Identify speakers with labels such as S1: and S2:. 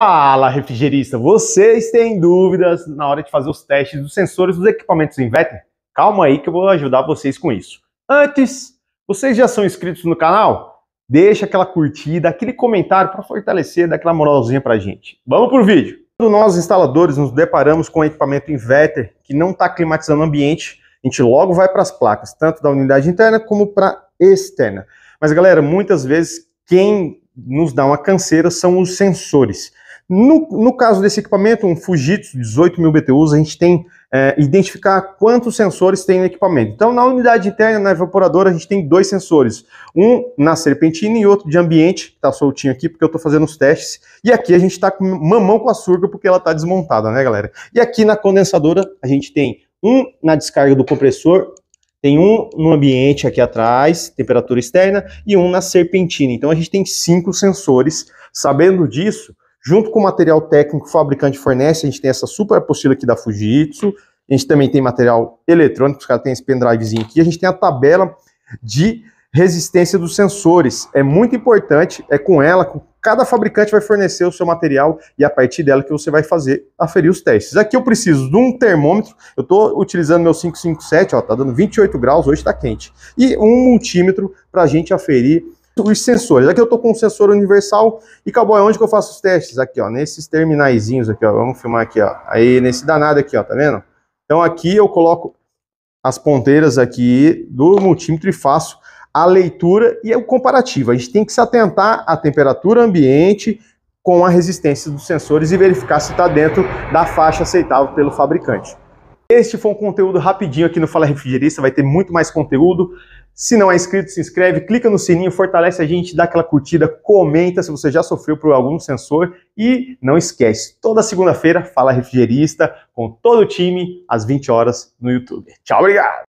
S1: Fala, refrigerista! Vocês têm dúvidas na hora de fazer os testes dos sensores dos equipamentos inverter? Calma aí que eu vou ajudar vocês com isso. Antes, vocês já são inscritos no canal? Deixa aquela curtida, aquele comentário para fortalecer, dar aquela moralzinha para gente. Vamos pro vídeo! Quando nós instaladores nos deparamos com um equipamento inverter que não está climatizando o ambiente, a gente logo vai para as placas, tanto da unidade interna como para externa. Mas galera, muitas vezes quem nos dá uma canseira são os sensores. No, no caso desse equipamento, um Fujitsu 18 mil BTUs, a gente tem é, identificar quantos sensores tem no equipamento. Então, na unidade interna, na evaporadora, a gente tem dois sensores. Um na serpentina e outro de ambiente, que está soltinho aqui, porque eu estou fazendo os testes. E aqui a gente está com mamão com açúcar, porque ela está desmontada, né, galera? E aqui na condensadora, a gente tem um na descarga do compressor tem um no ambiente aqui atrás, temperatura externa, e um na serpentina. Então a gente tem cinco sensores. Sabendo disso, Junto com o material técnico que o fabricante fornece, a gente tem essa super apostila aqui da Fujitsu, a gente também tem material eletrônico, os caras têm esse pendrivezinho aqui, a gente tem a tabela de resistência dos sensores. É muito importante, é com ela, com cada fabricante vai fornecer o seu material e a partir dela que você vai fazer aferir os testes. Aqui eu preciso de um termômetro, eu estou utilizando meu 557, ó, tá dando 28 graus, hoje está quente, e um multímetro para a gente aferir os sensores. Aqui eu estou com um sensor universal e cowboy, onde que eu faço os testes? Aqui, ó, nesses terminaizinhos aqui, ó. Vamos filmar aqui, ó. Aí nesse danado aqui, ó, tá vendo? Então aqui eu coloco as ponteiras aqui do multímetro e faço a leitura e o comparativo. A gente tem que se atentar à temperatura ambiente com a resistência dos sensores e verificar se está dentro da faixa aceitável pelo fabricante. Este foi um conteúdo rapidinho aqui no Fala Refrigerista, vai ter muito mais conteúdo. Se não é inscrito, se inscreve, clica no sininho, fortalece a gente, dá aquela curtida, comenta se você já sofreu por algum sensor e não esquece, toda segunda-feira Fala Refrigerista com todo o time às 20 horas no YouTube. Tchau, obrigado.